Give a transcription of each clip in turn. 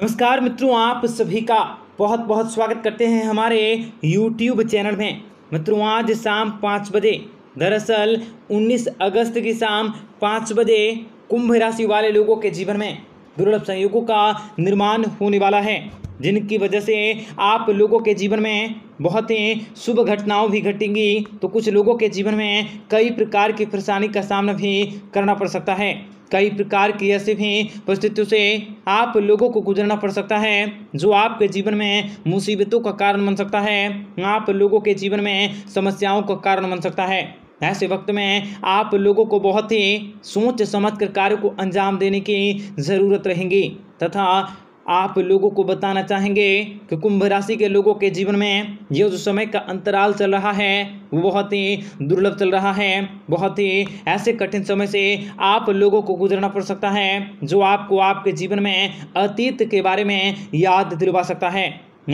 नमस्कार मित्रों आप सभी का बहुत बहुत स्वागत करते हैं हमारे YouTube चैनल में मित्रों आज शाम पाँच बजे दरअसल 19 अगस्त की शाम पाँच बजे कुंभ राशि वाले लोगों के जीवन में दुर्लभ संयोगों का निर्माण होने वाला है जिनकी वजह से आप लोगों के जीवन में बहुत ही शुभ घटनाओं भी घटेंगी तो कुछ लोगों के जीवन में कई प्रकार की परेशानी का सामना भी करना पड़ सकता है कई प्रकार की ऐसी भी परिस्थितियों से आप लोगों को गुजरना पड़ सकता है जो आपके जीवन में मुसीबतों का कारण बन सकता है आप लोगों के जीवन में समस्याओं का कारण बन सकता है ऐसे वक्त में आप लोगों को बहुत ही सोच समझ कर कार्य को अंजाम देने की ज़रूरत रहेंगी तथा आप लोगों को बताना चाहेंगे कि कुंभ राशि के लोगों के जीवन में यह जो समय का अंतराल चल रहा है वो बहुत ही दुर्लभ चल रहा है बहुत ही ऐसे कठिन समय से आप लोगों को गुजरना पड़ सकता है जो आपको आपके जीवन में अतीत के बारे में याद दिलवा सकता है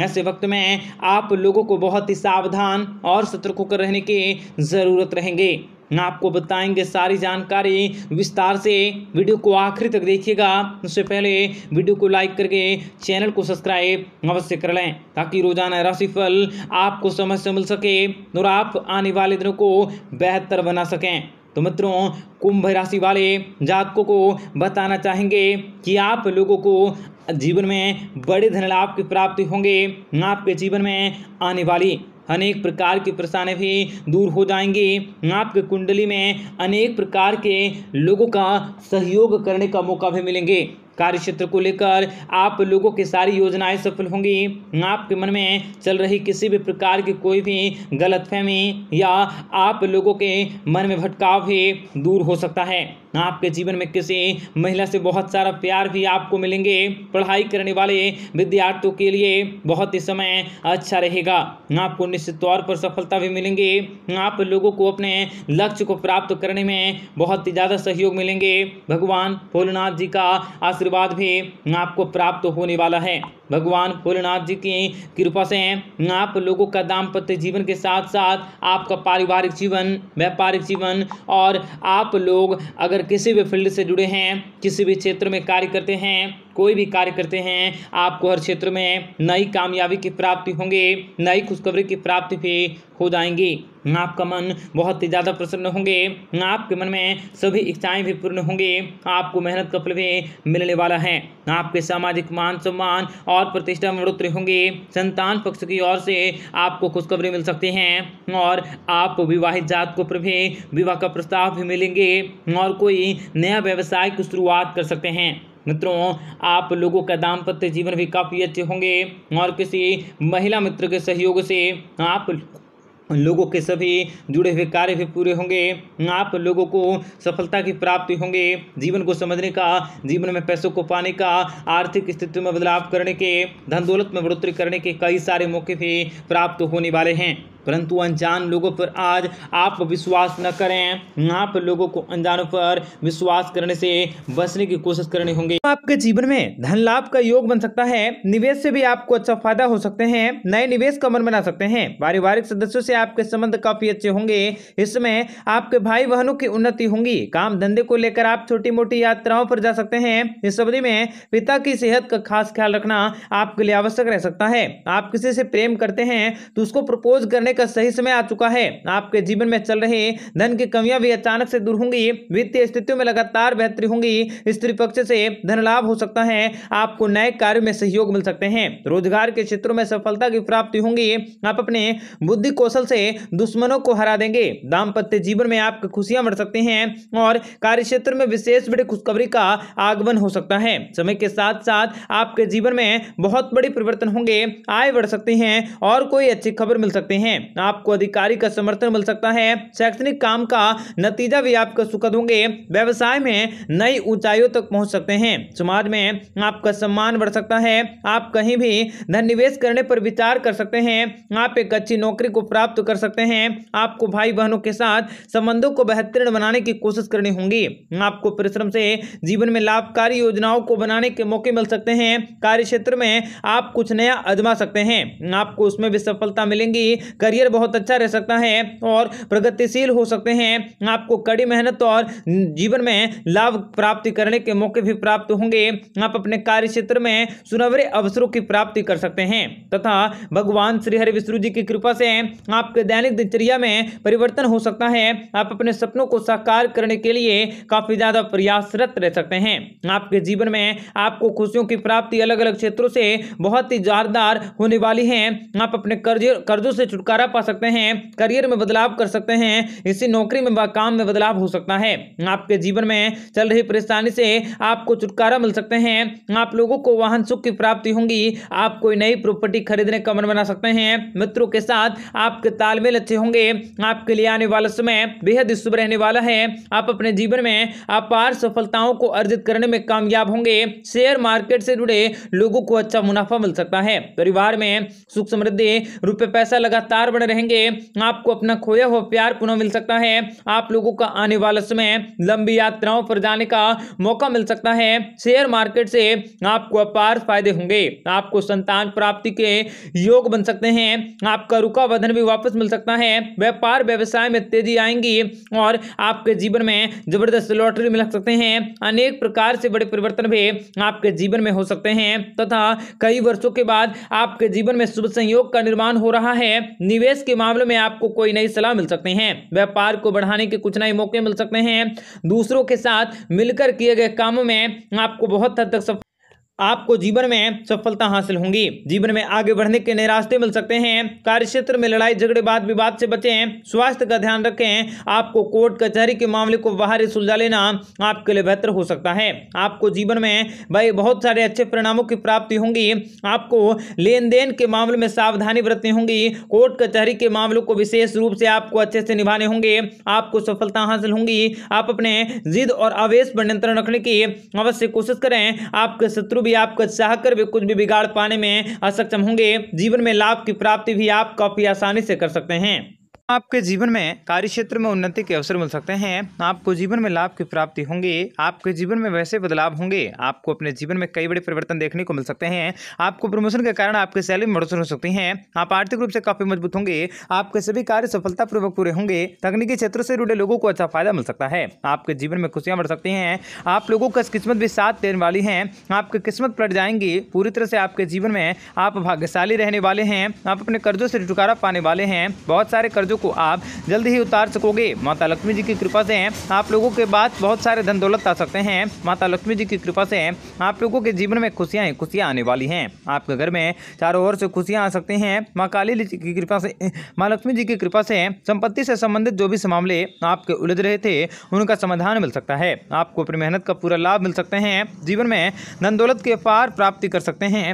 ऐसे वक्त में आप लोगों को बहुत ही सावधान और सतर्क होकर रहने की ज़रूरत रहेंगे ना आपको बताएंगे सारी जानकारी विस्तार से वीडियो को आखिर तक देखिएगा उससे पहले वीडियो को लाइक करके चैनल को सब्सक्राइब अवश्य कर लें ताकि रोजाना राशिफल आपको समझ से मिल सके और आप आने वाले दिनों को बेहतर बना सकें तो मित्रों कुंभ राशि वाले जातकों को बताना चाहेंगे कि आप लोगों को जीवन में बड़े धन लाभ की प्राप्ति होंगे आपके जीवन में आने वाली अनेक प्रकार की परेशानी भी दूर हो जाएंगी आपके कुंडली में अनेक प्रकार के लोगों का सहयोग करने का मौका भी मिलेंगे कार्य क्षेत्र को लेकर आप लोगों की सारी योजनाएं सफल होंगी आपके मन में चल रही किसी भी प्रकार की कोई भी गलतफहमी या आप लोगों के मन में भटकाव भी दूर हो सकता है आपके जीवन में किसी महिला से बहुत सारा प्यार भी आपको मिलेंगे पढ़ाई करने वाले विद्यार्थियों के लिए बहुत ही समय अच्छा रहेगा आपको निश्चित तौर पर सफलता भी मिलेंगे आप लोगों को अपने लक्ष्य को प्राप्त करने में बहुत ही ज़्यादा सहयोग मिलेंगे भगवान भोलेनाथ जी का आशीर्वाद भी आपको प्राप्त होने वाला है भगवान भोलेनाथ जी की कृपा से आप लोगों का दाम्पत्य जीवन के साथ साथ आपका पारिवारिक जीवन व्यापारिक जीवन और आप लोग अगर किसी भी फील्ड से जुड़े हैं किसी भी क्षेत्र में कार्य करते हैं कोई भी कार्य करते हैं आपको हर क्षेत्र में नई कामयाबी की प्राप्ति होंगे नई खुशखबरी की प्राप्ति भी हो जाएंगी आपका मन बहुत ही ज़्यादा प्रसन्न होंगे आपके मन में सभी इच्छाएं भी पूर्ण होंगे आपको मेहनत का फल भी मिलने वाला है आपके सामाजिक मान सम्मान और प्रतिष्ठा में बढ़ोतरी होंगे संतान पक्ष की ओर से आपको खुशखबरी मिल सकती है और आप विवाहित जात को भी विवाह का प्रस्ताव भी मिलेंगे और कोई नया व्यवसाय की शुरुआत कर सकते हैं मित्रों आप लोगों का दाम्पत्य जीवन भी काफ़ी अच्छे होंगे और किसी महिला मित्र के सहयोग से आप लोगों के सभी जुड़े हुए कार्य भी पूरे होंगे आप लोगों को सफलता की प्राप्ति होंगे जीवन को समझने का जीवन में पैसों को पाने का आर्थिक स्थिति में बदलाव करने के धन दौलत में बढ़ोतरी करने के कई सारे मौके भी प्राप्त होने वाले हैं परंतु अनजान लोगों पर आज आप विश्वास न करें पर लोगों को अनजानों पर विश्वास करने से बचने की कोशिश करनी होंगे आपके जीवन में धन लाभ का योग बन सकता है निवेश से भी आपको अच्छा फायदा हो सकते हैं नए निवेश का मन बना सकते हैं पारिवारिक सदस्यों से आपके संबंध काफी अच्छे होंगे इसमें आपके भाई बहनों की उन्नति होंगी काम धंधे को लेकर आप छोटी मोटी यात्राओं पर जा सकते हैं इस अवधि में पिता की सेहत का खास ख्याल रखना आपके लिए आवश्यक रह सकता है आप किसी से प्रेम करते हैं तो उसको प्रपोज करने करने का सही समय आ चुका है आपके जीवन में चल रहे धन की कमियां भी अचानक से दूर होंगी वित्तीय स्थितियों में लगातार बेहतरी होंगी स्त्री पक्ष से धन लाभ हो सकता है आपको नए कार्य में सहयोग मिल सकते हैं रोजगार के क्षेत्रों में सफलता की प्राप्ति होंगी आप अपने बुद्धि कौशल से दुश्मनों को हरा देंगे दाम्पत्य जीवन में आपकी खुशियां बढ़ सकती हैं और कार्य क्षेत्र में विशेष बड़ी खुशखबरी का आगमन हो सकता है समय के साथ साथ आपके जीवन में बहुत बड़े परिवर्तन होंगे आय बढ़ सकते हैं और कोई अच्छी खबर मिल सकते हैं आपको अधिकारी का समर्थन मिल सकता है शैक्षणिक काम का नतीजा भी आपका सुखद होंगे व्यवसाय में नई ऊंचाइयों तक पहुंच सकते हैं समाज में आपका सम्मान बढ़ सकता है आप कहीं भी धन निवेश करने पर विचार कर सकते हैं आप एक अच्छी नौकरी को प्राप्त कर सकते हैं आपको भाई बहनों के साथ संबंधों को बेहतरीन बनाने की कोशिश करनी होगी आपको परिश्रम से जीवन में लाभकारी योजनाओं को बनाने के मौके मिल सकते हैं कार्य में आप कुछ नया अजमा सकते हैं आपको उसमें भी सफलता मिलेंगी करियर बहुत अच्छा रह सकता है और प्रगतिशील हो सकते हैं आपको कड़ी मेहनत और जीवन में लाभ प्राप्ति करने के मौके भी प्राप्त होंगे आप अपने कार्य क्षेत्र में सुनवरे अवसरों की प्राप्ति कर सकते हैं तथा भगवान श्री हरि विष्णु जी की कृपा से आपके दैनिक दिनचर्या में परिवर्तन हो सकता है आप अपने सपनों को साकार करने के लिए काफी ज्यादा प्रयासरत रह सकते हैं आपके जीवन में आपको खुशियों की प्राप्ति अलग अलग क्षेत्रों से बहुत ही जारदार होने वाली है आप अपने कर्जों से छुटकारा सहारा पा सकते हैं करियर में बदलाव कर सकते हैं इससे नौकरी में काम में बदलाव हो सकता है आपके जीवन में चल रही परेशानी से आपको छुटकारा मिल सकते हैं आप लोगों को वाहन सुख की प्राप्ति होंगी आप कोई नई प्रॉपर्टी खरीदने का मन बना सकते हैं मित्रों के साथ आपके तालमेल अच्छे होंगे आपके लिए आने वाला समय बेहद शुभ रहने वाला है आप अपने जीवन में अपार सफलताओं को अर्जित करने में कामयाब होंगे शेयर मार्केट से जुड़े लोगों को अच्छा मुनाफा मिल सकता है परिवार में सुख समृद्धि रुपये पैसा लगातार बने रहेंगे आपको अपना खोया हुआ प्यार पुनः मिल सकता है आप लोगों का आने वाला समय लंबी यात्राओं पर जाने का मौका मिल सकता है शेयर मार्केट से आपको अपार फायदे होंगे आपको संतान प्राप्ति के योग बन सकते हैं आपका रुका वधन भी वापस मिल सकता है व्यापार व्यवसाय में तेजी आएंगी और आपके जीवन में जबरदस्त लॉटरी मिल सकते हैं अनेक प्रकार से बड़े परिवर्तन भी आपके जीवन में हो सकते हैं तथा कई वर्षों के बाद आपके जीवन में शुभ संयोग का निर्माण हो रहा है निवेश के मामले में आपको कोई नई सलाह मिल सकते हैं व्यापार को बढ़ाने के कुछ नए मौके मिल सकते हैं दूसरों के साथ मिलकर किए गए कामों में आपको बहुत हद तक सफल आपको जीवन में सफलता हासिल होंगी जीवन में आगे बढ़ने के नए रास्ते मिल सकते हैं कार्य क्षेत्र में लड़ाई झगड़े बाद विवाद से बचें स्वास्थ्य का ध्यान रखें आपको कोर्ट कचहरी के मामले को बाहर सुलझा लेना आपके लिए बेहतर हो सकता है आपको जीवन में भाई बहुत सारे अच्छे परिणामों की प्राप्ति होंगी आपको लेन देन के मामले में सावधानी बरतनी होंगी कोर्ट कचहरी के मामलों को विशेष रूप से आपको अच्छे से निभाने होंगे आपको सफलता हासिल होंगी आप अपने जिद और आवेश पर नियंत्रण रखने की अवश्य कोशिश करें आपके शत्रु भी भी आपका चाहकर भी कुछ भी बिगाड़ पाने में असक्षम होंगे जीवन में लाभ की प्राप्ति भी आप काफ़ी आसानी से कर सकते हैं आपके जीवन में कार्य क्षेत्र में उन्नति के अवसर मिल सकते हैं आपको जीवन में लाभ की प्राप्ति होंगी आपके जीवन में वैसे बदलाव होंगे आपको अपने जीवन में कई बड़े परिवर्तन देखने को मिल सकते हैं आपको प्रमोशन के कारण आपकी सैलरी में बढ़ोतरी हो सकती है आप आर्थिक रूप से काफी मजबूत होंगे आपके सभी कार्य सफलतापूर्वक पूरे होंगे तकनीकी क्षेत्र से जुड़े लोगों को अच्छा फायदा मिल सकता है आपके जीवन में खुशियां बढ़ सकती हैं आप लोगों का किस्मत भी साथ देने वाली है आपकी किस्मत पलट जाएंगी पूरी तरह से आपके जीवन में आप भाग्यशाली रहने वाले हैं आप अपने कर्जों से छुटकारा पाने वाले हैं बहुत सारे कर्जों बोझों को आप जल्द ही उतार सकोगे माता लक्ष्मी जी की कृपा से आप लोगों के बाद बहुत सारे धन दौलत आ सकते हैं माता लक्ष्मी जी की कृपा से आप लोगों के जीवन में खुशियाँ ही खुशियाँ आने वाली हैं आपके घर में चारों ओर से खुशियाँ आ सकती हैं माँ काली जी की कृपा से माँ लक्ष्मी जी की कृपा से संपत्ति से संबंधित जो भी मामले आपके उलझ रहे थे उनका समाधान मिल सकता है आपको अपनी मेहनत का पूरा लाभ मिल सकते हैं जीवन में धन दौलत के पार प्राप्ति कर सकते हैं